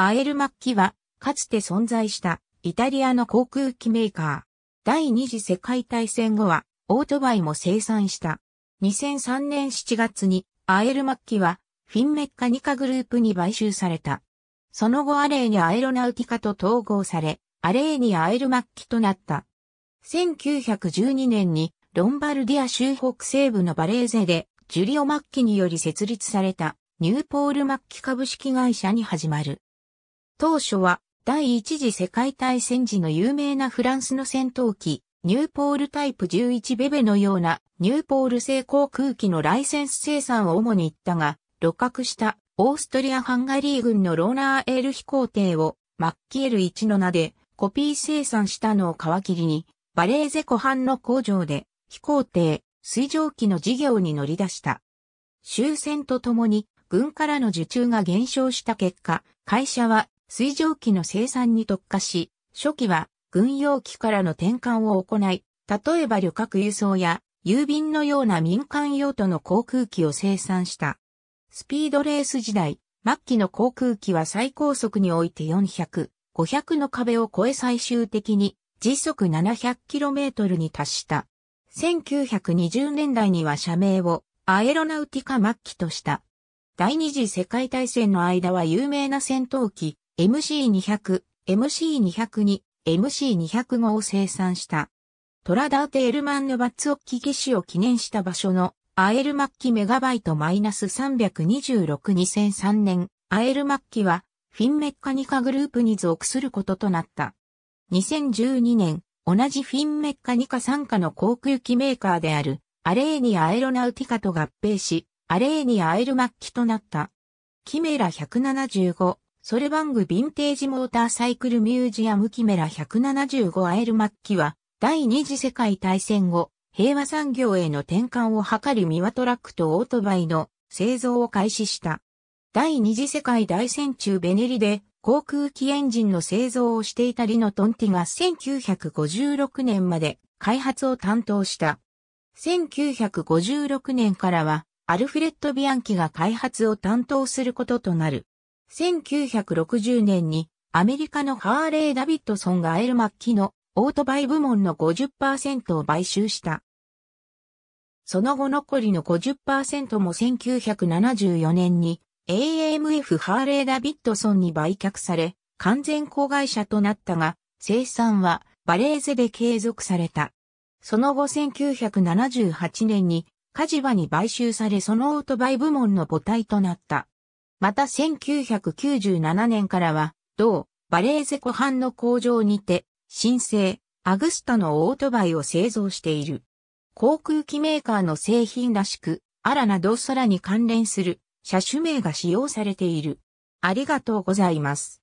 アエルマッキは、かつて存在したイタリアの航空機メーカー。第二次世界大戦後は、オートバイも生産した。2003年7月に、アエルマッキは、フィンメッカニカグループに買収された。その後アレーニアエロナウティカと統合され、アレーニアエルマッキとなった。1912年に、ロンバルディア州北西部のバレーゼで、ジュリオ・マッキにより設立された、ニューポール・マッキ株式会社に始まる。当初は第一次世界大戦時の有名なフランスの戦闘機、ニューポールタイプ11ベベのようなニューポール製航空機のライセンス生産を主に行ったが、露獲したオーストリア・ハンガリー軍のローナーエール飛行艇をマッキエル1の名でコピー生産したのを皮切りに、バレーゼ湖畔の工場で飛行艇、水蒸気の事業に乗り出した。終戦とともに軍からの受注が減少した結果、会社は水蒸気の生産に特化し、初期は軍用機からの転換を行い、例えば旅客輸送や郵便のような民間用途の航空機を生産した。スピードレース時代、末期の航空機は最高速において400、500の壁を越え最終的に時速 700km に達した。1920年代には社名をアエロナウティカ末期とした。第二次世界大戦の間は有名な戦闘機、MC200、MC202、MC205 を生産した。トラダーテ・エルマンヌ・バッツオッキ騎士を記念した場所のアエルマッキメガバイトマイナス326 2003年、アエルマッキはフィンメッカニカグループに属することとなった。2012年、同じフィンメッカニカ参加の航空機メーカーであるアレーニアエロナウティカと合併し、アレーニアエルマッキとなった。キメラ175、ソルバングヴィンテージモーターサイクルミュージアムキメラ175アエル末期は、第二次世界大戦後、平和産業への転換を図りミワトラックとオートバイの製造を開始した。第二次世界大戦中ベネリで航空機エンジンの製造をしていたリノ・トンティが1956年まで開発を担当した。1956年からはアルフレッド・ビアンキが開発を担当することとなる。1960年にアメリカのハーレー・ダビッドソンがエル・マッキのオートバイ部門の50%を買収した。その後残りの50%も1974年に AMF ハーレー・ダビッドソンに売却され、完全子会社となったが、生産はバレーゼで継続された。その後1978年にカジバに買収されそのオートバイ部門の母体となった。また1997年からは、同バレーゼ湖畔の工場にて、新生、アグスタのオートバイを製造している。航空機メーカーの製品らしく、アラなどラに関連する車種名が使用されている。ありがとうございます。